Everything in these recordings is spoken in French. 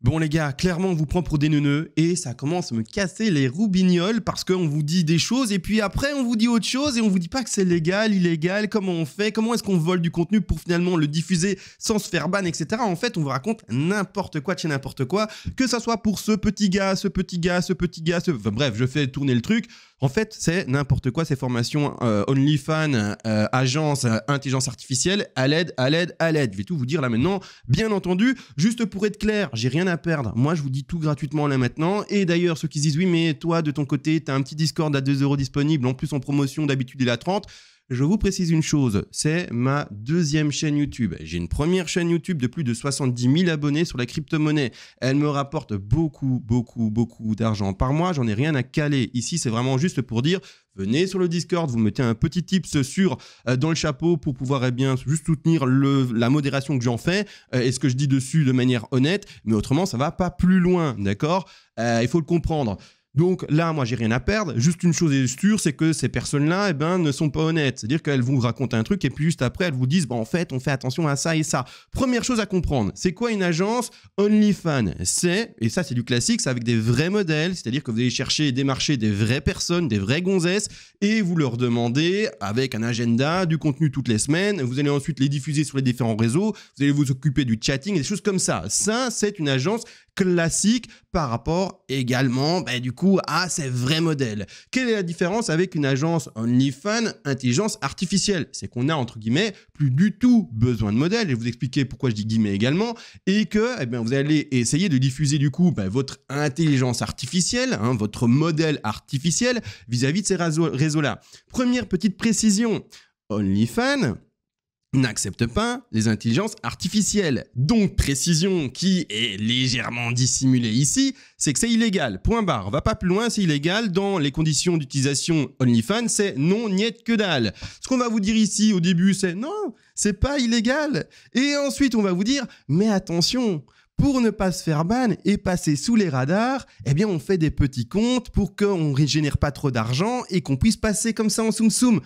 Bon les gars, clairement on vous prend pour des neuneux et ça commence à me casser les roubignoles parce qu'on vous dit des choses et puis après on vous dit autre chose et on vous dit pas que c'est légal, illégal, comment on fait, comment est-ce qu'on vole du contenu pour finalement le diffuser sans se faire ban, etc. En fait on vous raconte n'importe quoi de chez n'importe quoi, que ça soit pour ce petit gars, ce petit gars, ce petit gars, Enfin, bref, je fais tourner le truc en fait, c'est n'importe quoi ces formations euh, OnlyFans, euh, agence, euh, intelligence artificielle, à l'aide, à l'aide, à l'aide. Je vais tout vous dire là maintenant. Bien entendu, juste pour être clair, j'ai rien à perdre. Moi, je vous dis tout gratuitement là maintenant. Et d'ailleurs, ceux qui disent oui, mais toi, de ton côté, t'as un petit Discord à 2 euros disponible. En plus, en promotion, d'habitude, il est à 30. Je vous précise une chose, c'est ma deuxième chaîne YouTube. J'ai une première chaîne YouTube de plus de 70 000 abonnés sur la crypto-monnaie. Elle me rapporte beaucoup, beaucoup, beaucoup d'argent par mois. J'en ai rien à caler. Ici, c'est vraiment juste pour dire venez sur le Discord, vous mettez un petit tips sur euh, dans le chapeau pour pouvoir eh bien juste soutenir la modération que j'en fais euh, et ce que je dis dessus de manière honnête, mais autrement ça va pas plus loin, d'accord euh, Il faut le comprendre. Donc là, moi, j'ai rien à perdre. Juste une chose est sûre, c'est que ces personnes-là, eh ben, ne sont pas honnêtes. C'est-à-dire qu'elles vous racontent un truc et puis juste après, elles vous disent, bah, en fait, on fait attention à ça et ça. Première chose à comprendre, c'est quoi une agence OnlyFans C'est, et ça, c'est du classique, c'est avec des vrais modèles, c'est-à-dire que vous allez chercher et démarcher des vraies personnes, des vraies gonzesses, et vous leur demandez, avec un agenda, du contenu toutes les semaines. Vous allez ensuite les diffuser sur les différents réseaux. Vous allez vous occuper du chatting, et des choses comme ça. Ça, c'est une agence classique par rapport également, bah, du coup, à ah, ces vrais modèles. Quelle est la différence avec une agence OnlyFans intelligence artificielle C'est qu'on a, entre guillemets, plus du tout besoin de modèles, Je vais vous expliquer pourquoi je dis guillemets également, et que eh bien, vous allez essayer de diffuser du coup ben, votre intelligence artificielle, hein, votre modèle artificiel vis-à-vis de ces réseaux-là. Première petite précision, OnlyFans, n'accepte pas les intelligences artificielles. Donc précision qui est légèrement dissimulée ici, c'est que c'est illégal. Point barre. On va pas plus loin, c'est illégal. Dans les conditions d'utilisation OnlyFans, c'est non, niet que dalle. Ce qu'on va vous dire ici au début, c'est non, c'est pas illégal. Et ensuite, on va vous dire, mais attention, pour ne pas se faire ban et passer sous les radars, eh bien on fait des petits comptes pour qu'on ne régénère pas trop d'argent et qu'on puisse passer comme ça en soum soum.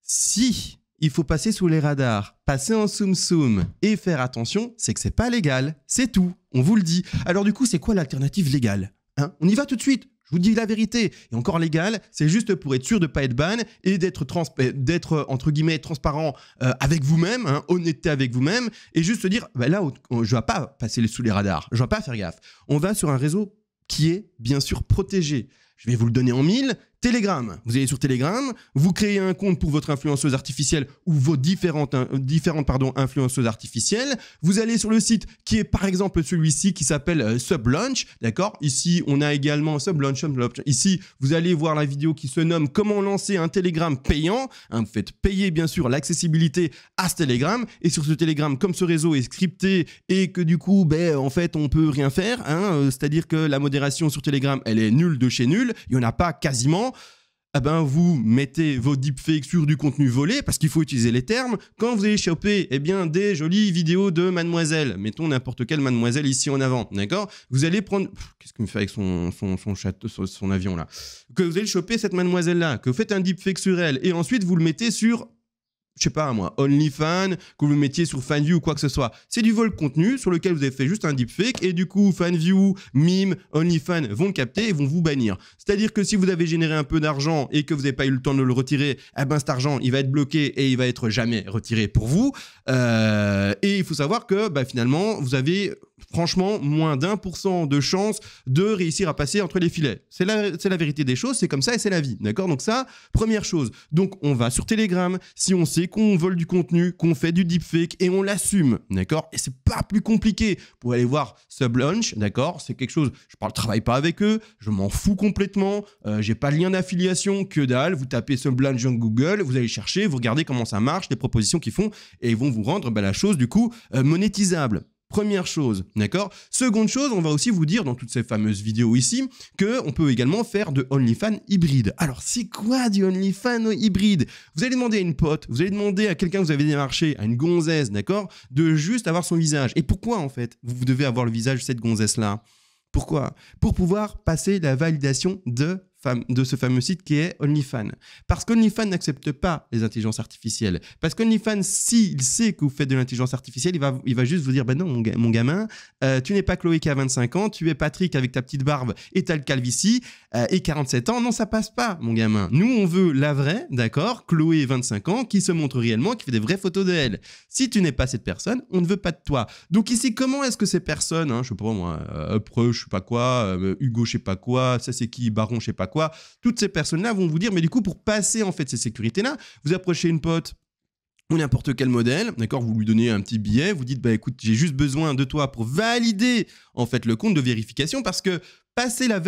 Si il faut passer sous les radars, passer en soum-soum et faire attention, c'est que c'est pas légal, c'est tout, on vous le dit. Alors du coup, c'est quoi l'alternative légale hein On y va tout de suite je vous dis la vérité. Et encore légal, c'est juste pour être sûr de ne pas être ban et d'être, d'être entre guillemets, transparent euh, avec vous-même, hein, honnêteté avec vous-même, et juste dire, bah là, je ne vais pas passer sous les radars, je ne vais pas faire gaffe. On va sur un réseau qui est bien sûr protégé. Je vais vous le donner en mille, Telegram. Vous allez sur Telegram, vous créez un compte pour votre influenceuse artificielle ou vos différentes, euh, différentes pardon, influenceuses artificielles. Vous allez sur le site qui est par exemple celui-ci qui s'appelle euh, Sublaunch, d'accord Ici, on a également Sublaunch, Sublaunch. Ici, vous allez voir la vidéo qui se nomme Comment lancer un Telegram payant. Hein, vous faites payer bien sûr l'accessibilité à ce Telegram. Et sur ce Telegram, comme ce réseau est scripté et que du coup, ben, en fait, on peut rien faire, hein, euh, c'est-à-dire que la modération sur Telegram, elle est nulle de chez nulle. Il n'y en a pas quasiment. Ah ben vous mettez vos deepfakes sur du contenu volé, parce qu'il faut utiliser les termes. Quand vous allez choper eh bien, des jolies vidéos de mademoiselle, mettons n'importe quelle mademoiselle ici en avant, d'accord Vous allez prendre... Qu'est-ce qu'il me fait avec son, son avion là Que vous allez choper cette mademoiselle là, que vous faites un deepfake sur elle, et ensuite vous le mettez sur je sais pas moi, OnlyFans, que vous mettiez sur FanView ou quoi que ce soit. C'est du vol contenu sur lequel vous avez fait juste un deepfake et du coup FanView, Mime, OnlyFans vont le capter et vont vous bannir. C'est-à-dire que si vous avez généré un peu d'argent et que vous n'avez pas eu le temps de le retirer, eh ben cet argent il va être bloqué et il va être jamais retiré pour vous. Euh, et il faut savoir que bah, finalement vous avez franchement moins d'un pour cent de chances de réussir à passer entre les filets. C'est la, vérité des choses, c'est comme ça et c'est la vie, d'accord Donc ça, première chose. Donc on va sur Telegram, si on sait qu'on vole du contenu, qu'on fait du deepfake et on l'assume, d'accord Et c'est pas plus compliqué pour aller voir Sublunch, d'accord C'est quelque chose, je ne travaille pas avec eux, je m'en fous complètement, euh, j'ai pas de lien d'affiliation, que dalle, vous tapez Sublunch dans Google, vous allez chercher, vous regardez comment ça marche, les propositions qu'ils font et ils vont vous rendre bah, la chose du coup euh, monétisable, Première chose, d'accord Seconde chose, on va aussi vous dire dans toutes ces fameuses vidéos ici que on peut également faire de OnlyFans hybride. Alors, c'est quoi du OnlyFans hybride Vous allez demander à une pote, vous allez demander à quelqu'un que vous avez démarché, à une gonzesse, d'accord De juste avoir son visage. Et pourquoi en fait vous devez avoir le visage de cette gonzesse là Pourquoi Pour pouvoir passer la validation de de ce fameux site qui est OnlyFans. Parce qu'OnlyFans n'accepte pas les intelligences artificielles. Parce qu'OnlyFans, s'il sait que vous faites de l'intelligence artificielle, il va, il va juste vous dire, ben non, mon, gamin, euh, tu n'es pas Chloé qui a 25 ans, tu es Patrick avec ta petite barbe et ta calvitie euh, et 47 ans. Non, ça passe pas, mon gamin. Nous, on veut la vraie, d'accord, Chloé 25 ans, qui se montre réellement, qui fait des vraies photos de elle. Si tu n'es pas cette personne, on ne veut pas de toi. Donc ici, comment est-ce que ces personnes, hein, je sais pas moi, euh, Preux, je sais pas quoi, euh, Hugo, je sais pas quoi, ça c'est qui, Baron, je sais pas quoi, toutes ces personnes-là vont vous dire, mais du coup, pour passer en fait ces sécurités-là, vous approchez une pote ou n'importe quel modèle, d'accord, vous lui donnez un petit billet, vous dites bah écoute, j'ai juste besoin de toi pour valider en fait le compte de vérification parce que passer la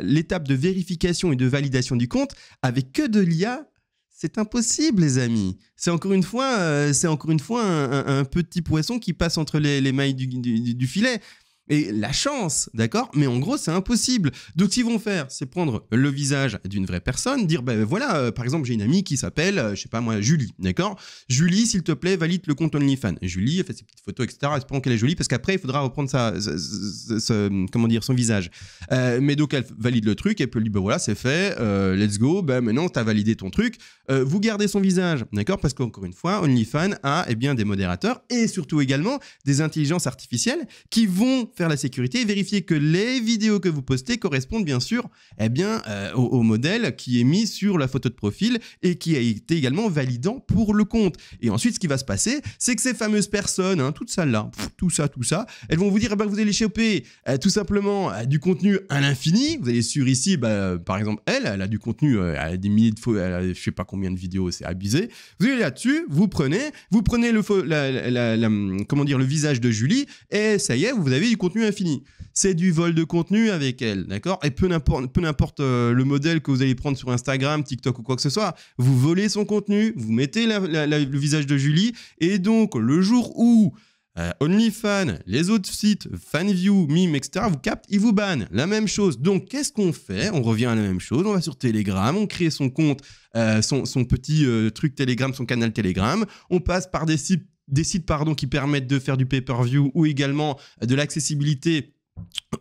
l'étape de vérification et de validation du compte avec que de l'IA, c'est impossible, les amis. C'est encore une fois, euh, c'est encore une fois un, petit poisson qui passe entre les, mailles du filet et la chance, d'accord Mais en gros, c'est impossible. Donc, ce qu'ils vont faire, c'est prendre le visage d'une vraie personne, dire, ben voilà, euh, par exemple, j'ai une amie qui s'appelle, euh, je sais pas moi, Julie, d'accord Julie, s'il te plaît, valide le compte OnlyFans. Julie, elle fait ses petites photos, etc. prend qu'elle est jolie, parce qu'après, il faudra reprendre sa, comment dire, son visage. Euh, mais donc, elle valide le truc, et peut lui, ben voilà, c'est fait, let's go, ben maintenant, t'as validé ton truc. vous gardez son visage, d'accord Parce qu'encore une fois, OnlyFans a, eh bien, des modérateurs, et surtout également, des intelligences artificielles qui vont faire la sécurité et vérifier que les vidéos que vous postez correspondent bien sûr eh bien, euh, au, modèle qui est mis sur la photo de profil et qui a été également validant pour le compte. Et ensuite, ce qui va se passer, c'est que ces fameuses personnes, hein, toutes celles-là, hein, tout ça, tout ça, elles vont vous dire eh que ben, vous allez choper euh, tout simplement euh, du contenu à l'infini. Vous allez sur ici, bah, par exemple, elle, elle a du contenu, elle a des milliers de fois, je sais pas combien de vidéos, c'est abusé. Vous allez là-dessus, vous prenez, vous prenez le, hum, comment dire, le visage de Julie et ça y est, vous avez du infini. C'est du vol de contenu avec elle, d'accord Et peu n'importe, peu n'importe euh, le modèle que vous allez prendre sur Instagram, TikTok ou quoi que ce soit, vous volez son contenu, vous mettez le visage de Julie, et donc le jour où euh, OnlyFans, les autres sites, FanView, Mime, etc., vous capte, ils vous bannent. La même chose. Donc, qu'est-ce qu'on fait On revient à la même chose. On va sur Telegram, on crée son compte, euh, son, petit truc Telegram, son canal Telegram. On passe par des sites des sites pardon, qui permettent de faire du pay-per-view ou également de l'accessibilité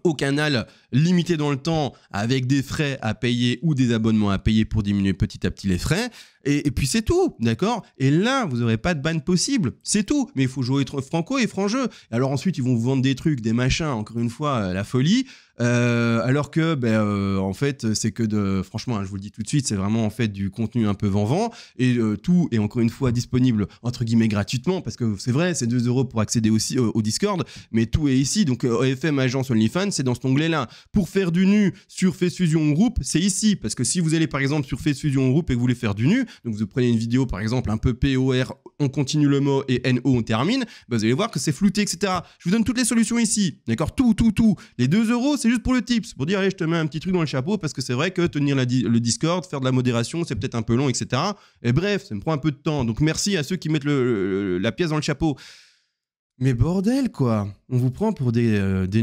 au canal limité dans le temps avec des frais à payer ou des abonnements à payer pour diminuer petit à petit les frais. Et, puis c'est tout, d'accord Et là, vous n'aurez pas de ban possible, c'est tout. Mais il faut jouer franco et franc jeu. Alors ensuite, ils vont vous vendre des trucs, des machins, encore une fois, euh, la folie. Euh, alors que, ben, euh, en fait, c'est que de, franchement, hein, je vous le dis tout de suite, c'est vraiment en fait du contenu un peu vent-vent et tout est encore une fois disponible entre guillemets gratuitement parce que c'est vrai, c'est 2 euros pour accéder aussi au, Discord, mais tout est ici. Donc, OFM Agence OnlyFans, c'est dans cet onglet-là pour faire du nu sur Face Fusion Group, c'est ici. Parce que si vous allez par exemple sur Face Fusion Group et que vous voulez faire du nu, donc vous prenez une vidéo par exemple un peu POR, on continue le mot et NO on termine, bah, vous allez voir que c'est flouté, etc. Je vous donne toutes les solutions ici. D'accord Tout, tout, tout. Les 2 euros, c'est juste pour le tips. Pour dire, allez, je te mets un petit truc dans le chapeau parce que c'est vrai que tenir le Discord, faire de la modération, c'est peut-être un peu long, etc. Et bref, ça me prend un peu de temps. Donc merci à ceux qui mettent la pièce dans le chapeau. Mais bordel, quoi On vous prend pour des, euh, des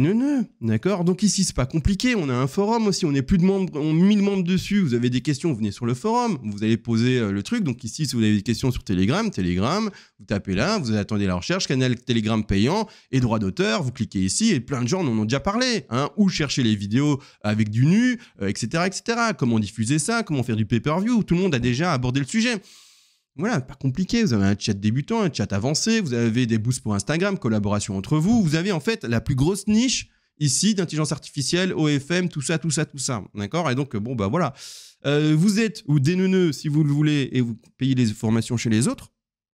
d'accord Donc ici, c'est pas compliqué, on a un forum aussi, on est plus de membres, on 1000 membres dessus, vous avez des questions, vous venez sur le forum, vous allez poser euh, le truc, donc ici, si vous avez des questions sur Telegram, Telegram, vous tapez là, vous attendez la recherche, canal Telegram payant et droit d'auteur, vous cliquez ici, et plein de gens en ont déjà parlé, hein. ou chercher les vidéos avec du nu, etc., euh, etc., comment diffuser ça, comment faire du pay-per-view, tout le monde a déjà abordé le sujet voilà, pas compliqué. Vous avez un chat débutant, un chat avancé, vous avez des boosts pour Instagram, collaboration entre vous. Vous avez en fait la plus grosse niche ici d'intelligence artificielle, OFM, tout ça, tout ça, tout ça. D'accord Et donc, bon, bah voilà. Euh, vous êtes ou des neuneux si vous le voulez et vous payez les formations chez les autres,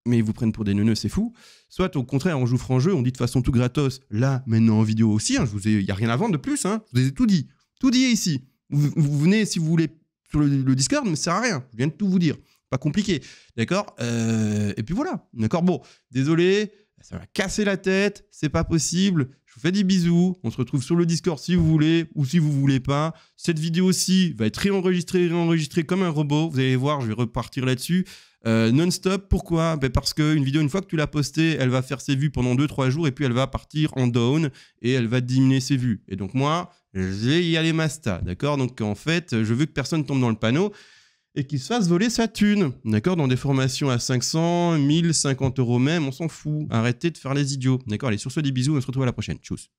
mais ils vous prennent pour des neuneux, c'est fou. Soit au contraire, on joue franc jeu, on dit de façon tout gratos, là, maintenant en vidéo aussi, hein, je vous il n'y a rien à vendre de plus, hein, je vous ai tout dit. Tout dit ici. Vous, venez si vous voulez sur le, Discord, mais ça sert à rien, je viens de tout vous dire. Pas compliqué, d'accord euh, Et puis voilà, d'accord Bon, désolé, ça va cassé la tête, c'est pas possible. Je vous fais des bisous. On se retrouve sur le Discord si vous voulez ou si vous voulez pas. Cette vidéo ci va être réenregistrée, réenregistrée comme un robot. Vous allez voir, je vais repartir là-dessus. Euh, non-stop, pourquoi ben Parce qu'une vidéo, une fois que tu l'as postée, elle va faire ses vues pendant 2-3 jours et puis elle va partir en down et elle va diminuer ses vues. Et donc moi, je vais y aller masta, d'accord Donc en fait, je veux que personne tombe dans le panneau et qu'il se fasse voler sa thune. D'accord Dans des formations à 500, 1000, euros même, on s'en fout. Arrêtez de faire les idiots. D'accord Allez, sur ce, des bisous, on se retrouve à la prochaine. Tchuss.